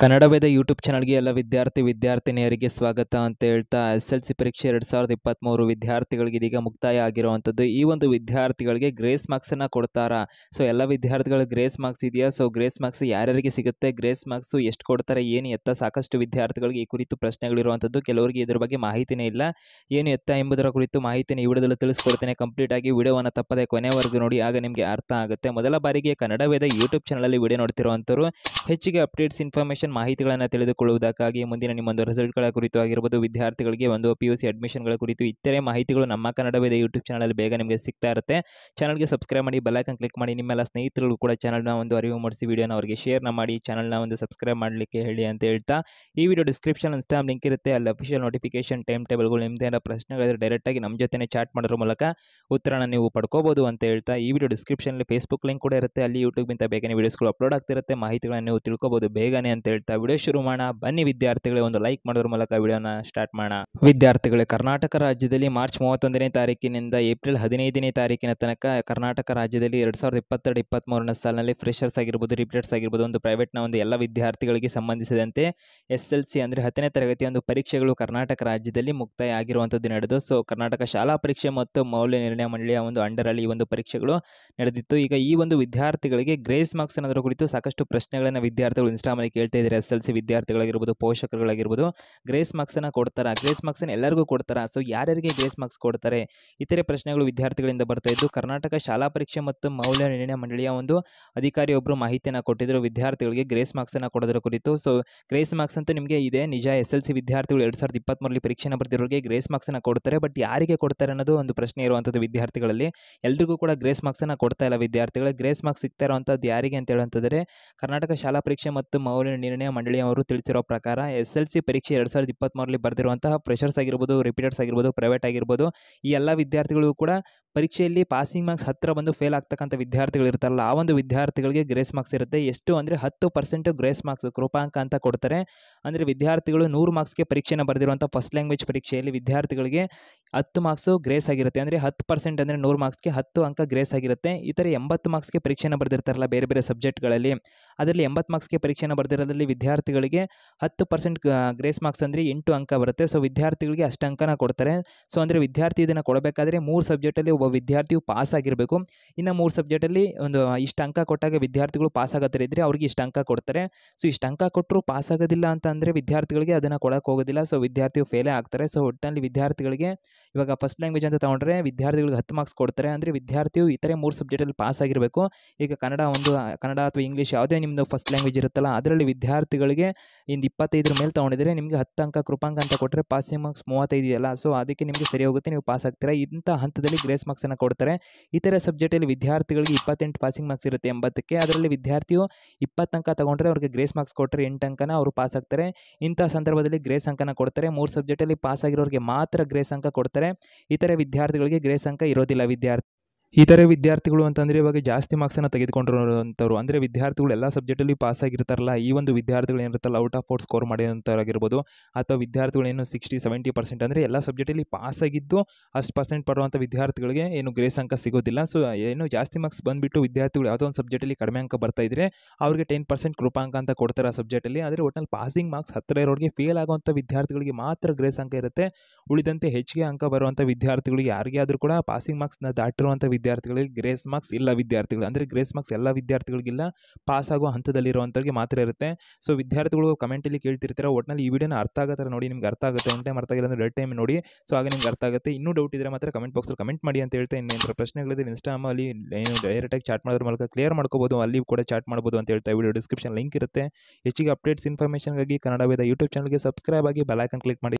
Kannada Veda YouTube ಚಾನಲ್ಗೆ ಎಲ್ಲ ವಿದ್ಯಾರ್ಥಿ ವಿದ್ಯಾರ್ಥಿನಿಯರಿಗೆ ಸ್ವಾಗತ ಅಂತ ಹೇಳ್ತಾ ಎಸ್ ಎಲ್ ಸಿ ಪರೀಕ್ಷೆ ಎರಡು ಸಾವಿರದ ಇಪ್ಪತ್ತ್ಮೂರು ವಿದ್ಯಾರ್ಥಿಗಳಿಗೆ ಇದೀಗ ಮುಕ್ತಾಯ ಆಗಿರುವಂಥದ್ದು ಈ ಒಂದು ವಿದ್ಯಾರ್ಥಿಗಳಿಗೆ ಗ್ರೇಸ್ ಮಾರ್ಕ್ಸನ್ನು ಕೊಡ್ತಾರಾ ಸೊ ಎಲ್ಲ ವಿದ್ಯಾರ್ಥಿಗಳಿಗೆ ಗ್ರೇಸ್ ಮಾರ್ಕ್ಸ್ ಇದೆಯಾ ಸೊ ಗ್ರೇಸ್ ಮಾರ್ಕ್ಸ್ ಯಾರ್ಯಾರಿಗೆ ಸಿಗುತ್ತೆ ಗ್ರೇಸ್ ಮಾರ್ಕ್ಸು ಎಷ್ಟು ಕೊಡ್ತಾರೆ ಏನು ಎತ್ತ ಸಾಕಷ್ಟು ವಿದ್ಯಾರ್ಥಿಗಳಿಗೆ ಈ ಕುರಿತು ಪ್ರಶ್ನೆಗಳಿರುವಂಥದ್ದು ಕೆಲವರಿಗೆ ಇದರ ಬಗ್ಗೆ ಮಾಹಿತಿನೇ ಇಲ್ಲ ಏನು ಎತ್ತ ಎಂಬುದರ ಕುರಿತು ಮಾಹಿತಿನ ಈ ವಿಡಿಯೋದಲ್ಲಿ ತಿಳಿಸ್ಕೊಡ್ತೇನೆ ಕಂಪ್ಲೀಟ್ ಆಗಿ ವಿಡಿಯೋವನ್ನು ತಪ್ಪದೆ ಕೊನೆವರೆಗೂ ನೋಡಿ ಆಗ ನಿಮಗೆ ಅರ್ಥ ಆಗುತ್ತೆ ಮೊದಲ ಬಾರಿಗೆ ಕನ್ನಡ ವೇದ ಯೂಟ್ಯೂಬ್ ಚಾನಲಲ್ಲಿ ವಿಡಿಯೋ ನೋಡ್ತಿರುವಂಥವ್ರು ಹೆಚ್ಚಿಗೆ ಅಪ್ಡೇಟ್ಸ್ ಇನ್ಫಾರ್ಮೇಷನ್ ಅಡ್ಮಿಷನ್ ಮಾಹಿತಿಗಳನ್ನು ತಿಳಿದುಕೊಳ್ಳುವುದಕ್ಕಾಗಿ ಮುಂದಿನ ನಿಮ್ಮೊಂದು ರಿಸಲ್ಟ್ಗಳ ಕುರಿತು ಆಗಿರ್ಬೋದು ವಿದ್ಯಾರ್ಥಿಗಳಿಗೆ ಒಂದು ಪಿ ಯು ಸಿ ಅಡ್ಮಿಷನ್ಗಳ ಕುರಿತು ಇತರೆ ಮಾಹಿತಿಗಳು ನಮ್ಮ ಕನ್ನಡ ವೇದ ಯೂಟ್ಯೂಬ್ ಚಾನಲ್ ಬೇಗ ನಿಮಗೆ ಸಿಗ್ತಾ ಇರುತ್ತೆ ಚಾನಲ್ಗೆ ಸಬ್ಸ್ಕ್ರೈಬ್ ಮಾಡಿ ಬೆಲೈಕನ್ ಕ್ಲಿಕ್ ಮಾಡಿ ನಿಮ್ಮೆಲ್ಲ ಸ್ನೇಹಿತರು ಕೂಡ ಚಾನಲ್ನ ಒಂದು ಅರಿವು ಮೂಡಿಸಿ ವೀಡಿಯೋನ ಅವರಿಗೆ ಶೇರ್ನ ಮಾಡಿ ಚಾನಲ್ನ ಒಂದು ಸಬ್ಸ್ಕ್ರೈಬ್ ಮಾಡಲಿಕ್ಕೆ ಹೇಳಿ ಅಂತ ಹೇಳ್ತಾ ಈ ವಿಡಿಯೋ ಡಿಸ್ಕ್ರಿಪ್ಷನ್ ಇನ್ಸ್ಟಾಮ್ ಲಿಂಕ್ ಇರುತ್ತೆ ಅಲ್ಲಿ ಅಫಿಷಿಯಲ್ ನೋಟಿಫಿಕೇಶನ್ ಟೈಮ್ ಟೇಬಲ್ಗಳು ಏನೋ ಪ್ರಶ್ನೆಗಳಿದ್ರೆ ಡೈರೆಕ್ಟಾಗಿ ನಮ್ಮ ಜೊತೆ ಚಾಟ್ ಮಾಡೋದ್ರ ಮೂಲಕ ಉತ್ತರನ ನೀವು ಪಡ್ಕೋಬಹುದು ಅಂತ ಹೇಳ್ತಾ ಈ ವಿಡಿಯೋ ಡಿಸ್ಕ್ರಿಪ್ಷನ್ ಫೇಸ್ಬುಕ್ ಲಿಂಕ್ ಕೂಡ ಇರುತ್ತೆ ಅಲ್ಲಿ ಯೂಟ್ಯೂಬ್ಗಿಂತ ಬೇಗನೆ ವೀಡಿಯೋಸ್ಗಳು ಅಪ್ಲೋಡ್ ಆಗ್ತಿರುತ್ತೆ ಮಾಹಿತಿಗಳನ್ನು ನೀವು ತಿಳ್ಕೋಬಹುದು ಬೇಗನೆ ಅಂತ ಹೇಳಿ ಹೇಳ್ತಾ ವಿಡಿಯೋ ಶುರು ಮಾಡೋಣ ಬನ್ನಿ ವಿದ್ಯಾರ್ಥಿಗಳೇ ಒಂದು ಲೈಕ್ ಮಾಡೋದ್ರ ಮೂಲಕ ವಿಡಿಯೋನ ಸ್ಟಾರ್ಟ್ ಮಾಡೋಣ ವಿದ್ಯಾರ್ಥಿಗಳೇ ಕರ್ನಾಟಕ ರಾಜ್ಯದಲ್ಲಿ ಮಾರ್ಚ್ ಮೂವತ್ತೊಂದನೇ ತಾರೀಕಿನಿಂದ ಏಪ್ರಿಲ್ ಹದಿನೈದನೇ ತಾರೀಕಿನ ತನಕ ಕರ್ನಾಟಕ ರಾಜ್ಯದಲ್ಲಿ ಎರಡ್ ಸಾವಿರದ ಇಪ್ಪತ್ತೆರಡು ಇಪ್ಪತ್ತ್ ಮೂರನೇ ಸಾಲಿನಲ್ಲಿ ಫ್ರೆಶರ್ಸ್ ಆಗಿರ್ಬೋದು ರಿಪ್ಲೇಟ್ಸ್ ಆಗಿರ್ಬೋದು ಒಂದು ಪ್ರೈವೇಟ್ನ ಒಂದು ಎಲ್ಲ ವಿದ್ಯಾರ್ಥಿಗಳಿಗೆ ಸಂಬಂಧಿಸಿದಂತೆ ಎಸ್ ಎಲ್ ಸಿ ಅಂದರೆ ಹತ್ತನೇ ತರಗತಿಯ ಒಂದು ಪರೀಕ್ಷೆಗಳು ಕರ್ನಾಟಕ ರಾಜ್ಯದಲ್ಲಿ ಮುಕ್ತಾಯ ಆಗಿರುವಂಥದ್ದು ನಡೆದು ಸೊ ಕರ್ನಾಟಕ ಶಾಲಾ ಪರೀಕ್ಷೆ ಮತ್ತು ಮೌಲ್ಯ ನಿರ್ಣಯ ಮಂಡಳಿಯ ಒಂದು ಅಂಡರಲ್ಲಿ ಈ ಒಂದು ಪರೀಕ್ಷೆಗಳು ನಡೆದಿತ್ತು ಈಗ ಈ ಒಂದು ವಿದ್ಯಾರ್ಥಿಗಳಿಗೆ ಗ್ರೇಸ್ ಮಾರ್ಕ್ಸ್ ಅನ್ನೋದ್ರ ಕುರಿತು ಸಾಕಷ್ಟು ಪ್ರಶ್ನೆಗಳನ್ನು ವಿದ್ಯಾರ್ಥಿಗಳು ಇನ್ಸ್ಟಾಮಲ್ಲಿ ಕೇಳ್ತಾ ಇದೆ ಎಸ್ ಎಲ್ ಸಿ ವಿದ್ಯಾರ್ಥಿಗಳಾಗಿರ್ಬೋದು ಪೋಷಕರುಗಳಾಗಿರ್ಬೋದು ಗ್ರೇಸ್ ಮಾರ್ಕ್ಸನ್ನು ಕೊಡ್ತಾರೆ ಗ್ರೇಸ್ ಮಾರ್ಕ್ಸನ್ನು ಎಲ್ಲರಿಗೂ ಕೊಡ್ತಾರೆ ಸೊ ಯಾರ್ಯಾರಿಗೆ ಗ್ರೇಸ್ ಮಾರ್ಕ್ಸ್ ಕೊಡ್ತಾರೆ ಇತರೆ ಪ್ರಶ್ನೆಗಳು ವಿದ್ಯಾರ್ಥಿಗಳಿಂದ ಬರ್ತಾ ಇದ್ದು ಕರ್ನಾಟಕ ಶಾಲಾ ಪರೀಕ್ಷೆ ಮತ್ತು ಮೌಲ್ಯ ನಿರ್ಣಯ ಮಂಡಳಿಯ ಒಂದು ಅಧಿಕಾರಿಯೊಬ್ಬರು ಮಾಹಿತಿಯನ್ನು ಕೊಟ್ಟಿದ್ದರು ವಿದ್ಯಾರ್ಥಿಗಳಿಗೆ ಗ್ರೇಸ್ ಮಾರ್ಕ್ಸನ್ನು ಕೊಡೋದರ ಕುರಿತು ಸೊ ಗ್ರೇಸ್ ಮಾರ್ಕ್ಸ್ ಅಂತ ನಿಮಗೆ ಇದೆ ನಿಜ ಎಸ್ ಎಲ್ ಸಿ ವಿದ್ಯಾರ್ಥಿಗಳು ಎರಡು ಸಾವಿರದ ಇಪ್ಪತ್ತ್ಮೂರಲ್ಲಿ ಪರೀಕ್ಷೆನ ಬರ್ತಿರೋರಿಗೆ ಗ್ರೇಸ್ ಮಾರ್ಕ್ಸನ್ನು ಕೊಡ್ತಾರೆ ಬಟ್ ಯಾರಿಗೆ ಕೊಡ್ತಾರೆ ಅನ್ನೋದು ಒಂದು ಪ್ರಶ್ನೆ ಇರುವಂಥದ್ದು ವಿದ್ಯಾರ್ಥಿಗಳಲ್ಲಿ ಎಲ್ರಿಗೂ ಕೂಡ ಗ್ರೇಸ್ ಮಾರ್ಕ್ಸನ್ನು ಕೊಡ್ತಾ ಇಲ್ಲ ವಿದ್ಯಾರ್ಥಿಗಳಿಗೆ ಗ್ರೇಸ್ ಮಾರ್ಕ್ಸ್ ಸಿಗ್ತಾ ಇರುವಂಥದ್ದು ಯಾರಿಗೆ ಅಂತ ಹೇಳುವಂಥದ್ರೆ ಕರ್ನಾಟಕ ಶಾಲಾ ಪರೀಕ್ಷೆ ಮತ್ತು ಮೌಲ್ಯ ನಿರ್ಣಯ ಮಂಡಳಿಯವರು ತಿಳಿಸಿರೋ ಪ್ರಕಾರ ಎಸ್ ಎಲ್ ಸಿ ಪರೀಕ್ಷೆ ಎರಡು ಸಾವಿರದ ಇಪ್ಪತ್ತ್ಮೂರಲ್ಲಿ ಬರೆದಿರುವಂತಹ ಫ್ರೆಷರ್ಸ್ ಆಗಿರ್ಬೋದು ರಿಪೀಟರ್ಸ್ ಆಗಿರ್ಬೋದು ಪ್ರೈವೇಟ್ ಆಗಿರ್ಬೋದು ಈ ಎಲ್ಲ ವಿದ್ಯಾರ್ಥಿಗಳಿಗೂ ಕೂಡ ಪರೀಕ್ಷೆಯಲ್ಲಿ ಪಾಸಿಂಗ್ ಮಾರ್ಕ್ಸ್ ಹತ್ತಿರ ಬಂದು ಫೇಲ್ ಆಗ್ತಕ್ಕಂಥ ವಿದ್ಯಾರ್ಥಿಗಳು ಇರ್ತಾರಲ್ಲ ಆ ಒಂದು ವಿದ್ಯಾರ್ಥಿಗಳಿಗೆ ಗ್ರೇಸ್ ಮಾರ್ಕ್ಸ್ ಇರುತ್ತೆ ಎಷ್ಟು ಅಂದರೆ ಹತ್ತು ಪರ್ಸೆಂಟು ಗ್ರೇಸ್ ಮಾರ್ಕ್ಸ್ ಕೃಪಾಂಕ ಅಂತ ಕೊಡ್ತಾರೆ ಅಂದರೆ ವಿದ್ಯಾರ್ಥಿಗಳು ನೂರು ಮಾರ್ಕ್ಸ್ಗೆ ಪರೀಕ್ಷೆನ ಬರೆದಿರುವಂಥ ಫಸ್ಟ್ ಲ್ಯಾಂಗ್ವೇಜ್ ಪರೀಕ್ಷೆಯಲ್ಲಿ ವಿದ್ಯಾರ್ಥಿಗಳಿಗೆ ಹತ್ತು ಮಾರ್ಕ್ಸು ಗ್ರೇಸ್ ಆಗಿರುತ್ತೆ ಅಂದರೆ ಹತ್ತು ಪರ್ಸೆಂಟ್ ಅಂದರೆ ನೂರು ಮಾರ್ಕ್ಸ್ಗೆ ಹತ್ತು ಅಂಕ ಗ್ರೇಸ್ ಆಗಿರುತ್ತೆ ಈ ಥರ ಎಂಬತ್ತು ಮಾರ್ಕ್ಸ್ಗೆ ಪರೀಕ್ಷೆನ ಬರೆದಿರ್ತಾರಲ್ಲ ಬೇರೆ ಬೇರೆ ಸಬ್ಜೆಕ್ಟ್ಗಳಲ್ಲಿ ಅದರಲ್ಲಿ ಎಂಬತ್ತು ಮಾರ್ಕ್ಸ್ಗೆ ಪರೀಕ್ಷೆನ ಬರೆದಿರೋದ್ರಲ್ಲಿ ವಿದ್ಯಾರ್ಥಿಗಳಿಗೆ ಹತ್ತು ಪರ್ಸೆಂಟ್ ಗ್ರೇಸ್ ಮಾರ್ಕ್ಸ್ ಅಂದರೆ ಎಂಟು ಅಂಕ ಬರುತ್ತೆ ಸೊ ವಿದ್ಯಾರ್ಥಿಗಳಿಗೆ ಅಷ್ಟು ಅಂಕನ ಕೊಡ್ತಾರೆ ಸೊ ಅಂದರೆ ವಿದ್ಯಾರ್ಥಿ ಇದನ್ನು ಕೊಡಬೇಕಾದ್ರೆ ಮೂರು ಸಬ್ಜೆಕ್ಟಲ್ಲಿ ಒಬ್ಬ ವಿದ್ಯಾರ್ಥಿಯು ಪಾಸ್ ಆಗಿರಬೇಕು ಇನ್ನು ಮೂರು ಸಬ್ಜೆಕ್ಟಲ್ಲಿ ಒಂದು ಇಷ್ಟು ಅಂಕ ಕೊಟ್ಟಾಗ ವಿದ್ಯಾರ್ಥಿಗಳು ಪಾಸ್ ಆಗೋ ಇದ್ದರೆ ಅವ್ರಿಗೆ ಇಷ್ಟು ಅಂಕ ಕೊಡ್ತಾರೆ ಸೊ ಇಷ್ಟು ಅಂಕ ಕೊಟ್ಟರು ಪಾಸ್ ಆಗೋದಿಲ್ಲ ಅಂತ ಅಂದರೆ ವಿದ್ಯಾರ್ಥಿಗಳಿಗೆ ಅದನ್ನು ಕೊಡೋಕ್ಕೋಗೋದಿಲ್ಲ ಸೊ ವಿದ್ಯಾರ್ಥಿಯು ಫೇಲೇ ಆಗ್ತಾರೆ ಸೊ ಒಟ್ಟಿನಲ್ಲಿ ವಿದ್ಯಾರ್ಥಿಗಳಿಗೆ ಇವಾಗ ಫಸ್ಟ್ ಲ್ಯಾಂಗ್ವೇಜ್ ಅಂತ ತಗೊಂಡ್ರೆ ವಿದ್ಯಾರ್ಥಿಗಳಿಗೆ ಹತ್ತು ಮಾರ್ಕ್ಸ್ ಕೊಡ್ತಾರೆ ಅಂದರೆ ವಿದ್ಯಾರ್ಥಿಯು ಇತರೆ ಮೂರು ಸಬ್ಜೆಕ್ಟಲ್ಲಿ ಪಾಸ್ ಆಗಿರಬೇಕು ಈಗ ಕನ್ನಡ ಒಂದು ಕನ್ನಡ ಅಥವಾ ಇಂಗ್ಲೀಷ್ ಯಾವುದೇ ನಿಮ್ಮದು ಫಸ್ಟ್ ಲ್ಯಾಂಗ್ವೇಜ್ ಇರುತ್ತಲ್ಲ ಅದರಲ್ಲಿ ವಿದ್ಯಾರ್ಥಿಗಳಿಗೆ ಇಂದು ಇಪ್ಪತ್ತೈದರ ಮೇಲೆ ತೊಗೊಂಡಿದ್ರೆ ನಿಮಗೆ ಹತ್ತು ಅಂಕ ಕೃಪಾಂಕ ಅಂತ ಕೊಟ್ಟರೆ ಪಾಸಿಂಗ್ ಮಾರ್ಕ್ಸ್ ಮೂವತ್ತೈದು ಸೊ ಅದಕ್ಕೆ ನಿಮಗೆ ಸರಿ ಹೋಗುತ್ತೆ ನೀವು ಪಾಸ್ ಆಗ್ತೀರಾ ಇಂಥ ಹಂತದಲ್ಲಿ ಗ್ರೇಸ್ ಮಾರ್ಕ್ಸನ್ನು ಕೊಡ್ತಾರೆ ಇತರೆ ಸಬ್ಜೆಕ್ಟಲ್ಲಿ ವಿದ್ಯಾರ್ಥಿಗಳಿಗೆ ಇಪ್ಪತ್ತೆಂಟು ಪಾಸಿಂಗ್ ಮಾರ್ಕ್ಸ್ ಇರುತ್ತೆ ಎಂಬತ್ತಕ್ಕೆ ಅದರಲ್ಲಿ ವಿದ್ಯಾರ್ಥಿಯು ಇಪ್ಪತ್ತು ಅಂಕ ತಗೊಂಡ್ರೆ ಅವ್ರಿಗೆ ಗ್ರೇಸ್ ಮಾರ್ಕ್ಸ್ ಕೊಟ್ಟರೆ ಎಂಟು ಅಂಕನ ಅವರು ಪಾಸ್ ಆಗ್ತಾರೆ ಇಂಥ ಸಂದರ್ಭದಲ್ಲಿ ಗ್ರೇಸ್ ಅಂಕನ ಕೊಡ್ತಾರೆ ಮೂರು ಸಬ್ಜೆಕ್ಟಲ್ಲಿ ಪಾಸ್ ಆಗಿರೋರಿಗೆ ಮಾತ್ರ ಗ್ರೇಸ್ ಅಂಕ ಕೊಡ್ತಾರೆ ಮಾಡ್ತಾರೆ ಇತರೆ ವಿದ್ಯಾರ್ಥಿಗಳಿಗೆ ಗ್ರೇಸ್ ಅಂಕ ಇರೋದಿಲ್ಲ ವಿದ್ಯಾರ್ಥಿ ಇತರೆ ವಿದ್ಯಾರ್ಥಿಗಳು ಅಂತಂದರೆ ಇವಾಗ ಜಾಸ್ತಿ ಮಾರ್ಕ್ಸನ್ನು ತೆಗೆದುಕೊಂಡಿರೋಂಥವ್ರು ಅಂದರೆ ವಿದ್ಯಾರ್ಥಿಗಳು ಎಲ್ಲ ಸಬ್ಜೆಕ್ಟಲ್ಲಿ ಪಾಸ್ ಆಗಿರ್ತಾರಲ್ಲ ಈ ಒಂದು ವಿದ್ಯಾರ್ಥಿಗಳು ಏನಿರುತ್ತಲ್ಲ ಔಟ್ ಆಫ್ ಔಟ್ ಸ್ಕೋರ್ ಆಗಿರ್ಬೋದು ಅಥವಾ ವಿದ್ಯಾರ್ಥಿಗಳು ಏನು ಸಿಕ್ಸ್ಟಿ ಸೆವೆಂಟಿ ಪರ್ಸೆಂಟ್ ಅಂದರೆ ಎಲ್ಲ ಸಬ್ಜೆಕ್ಟಲ್ಲಿ ಪಾಸ್ ಆಗಿದ್ದು ಅಷ್ಟು ಪರ್ಸೆಂಟ್ ಪಡುವಂಥ ವಿದ್ಯಾರ್ಥಿಗಳಿಗೆ ಏನು ಗ್ರೇಸ್ ಅಂಕ ಸಿಗೋದಿಲ್ಲ ಸೊ ಏನು ಜಾಸ್ತಿ ಮಾರ್ಕ್ಸ್ ಬಂದ್ಬಿಟ್ಟು ವಿದ್ಯಾರ್ಥಿಗಳು ಯಾವುದೋ ಒಂದು ಸಬ್ಜೆಕ್ಟಲ್ಲಿ ಕಡಿಮೆ ಅಂಕ ಬರ್ತಾ ಇದ್ದರೆ ಅವ್ರಿಗೆ ಟೆನ್ ಪರ್ಸೆಂಟ್ ಕೃಪಾಂಕ ಅಂತ ಕೊಡ್ತಾರೆ ಆ ಸಬ್ಜೆಕ್ಟಲ್ಲಿ ಆದರೆ ಒಟ್ಟಿನಲ್ಲಿ ಪಾಸಿಂಗ್ ಮಾರ್ಕ್ಸ್ ಹತ್ತಿರ ಇರೋರಿಗೆ ಫೇಲ್ ಆಗುವಂಥ ವಿದ್ಯಾರ್ಥಿಗಳಿಗೆ ಮಾತ್ರ ಗ್ರೇಸ್ ಅಂಕ ಇರುತ್ತೆ ಉಳಿದಂತೆ ಹೆಚ್ಚಿಗೆ ಅಂಕ ಬರುವಂಥ ವಿದ್ಯಾರ್ಥಿಗಳಿಗೆ ಯಾರಿಗಾದರೂ ಕೂಡ ಪಾಸಿಂಗ್ ಮಾರ್ಕ್ಸ್ನ ದಾಟಿರುವಂಥ ವಿದ್ಯಾರ್ಥಿಗಳಿಗೆ ಗ್ರೇಸ್ ಮಾರ್ಕ್ಸ್ ಇಲ್ಲ ವಿದ್ಯಾರ್ಥಿಗಳು ಅಂದರೆ ಗ್ರೇಸ್ ಮಾರ್ಕ್ಸ್ ಎಲ್ಲ ವಿದ್ಯಾರ್ಥಿಗಳಿಗಿಲ್ಲ ಪಾಸ್ ಆಗುವ ಹಂತದಲ್ಲಿರುವಂಥವ್ರಿಗೆ ಮಾತ್ರ ಇರುತ್ತೆ ಸೊ ವಿದ್ಯಾರ್ಥಿಗಳು ಕಮೆಂಟಲ್ಲಿ ಕೇಳ್ತಿರ್ತಾರೆ ಒಟ್ಟಿನಲ್ಲಿ ಈ ವಿಡಿಯೋನ ಅರ್ಥ ಆಗೋ ನೋಡಿ ನಿಮ್ಗೆ ಅರ್ಥ ಆಗುತ್ತೆ ಒನ್ ಟೈಮ್ ಅರ್ಥ ಆಗಿಲ್ಲ ಅಂದರೆ ರೆಡ್ ಟೈಮ್ ನೋಡಿ ಸೊ ಆಗ ನಿಮ್ಗೆ ಅರ್ಥ ಆಗುತ್ತೆ ಇನ್ನೂ ಡೌಟ್ ಇದ್ದರೆ ಮಾತ್ರ ಕಮೆಂಟ್ ಬಾಕ್ಸಲ್ಲಿ ಕಮೆಂಟ್ ಮಾಡಿ ಅಂತ ಹೇಳ್ತಾ ಇನ್ನೇನು ಪ್ರಶ್ನೆಗಳಿದ್ರೆ ಇನ್ಸ್ಟಾಮಲ್ಲಿ ಏನು ಡೈರೆಕ್ಟಾಗಿ ಚಾಟ್ ಮಾಡೋದ್ರ ಮೂಲಕ ಕ್ಲಿಯರ್ ಮಾಡ್ಕೋಬೋದು ಅಲ್ಲಿ ಕೂಡ ಚಾಟ್ ಮಾಡ್ಬೋದು ಅಂತ ಹೇಳ್ತಾ ವಿಡಿಯೋ ಡಿಸ್ಕ್ರಿಪ್ಷನ್ ಲಿಂಕ್ ಇರುತ್ತೆ ಹೆಚ್ಚಿಗೆ ಅಪ್ಡೇಟ್ಸ್ ಇನ್ಫಾರ್ಮೇಷನ್ಗಾಗಿ ಕನ್ನಡ ವೇದ ಯೂಟ್ಯೂಬ್ ಚಾನಲ್ಗೆ ಸಬ್ಸ್ಕ್ರೈಬ್ ಆಗಿ ಬೆಲೈಕನ್ ಕ್ಲಿಕ್ ಮಾಡಿ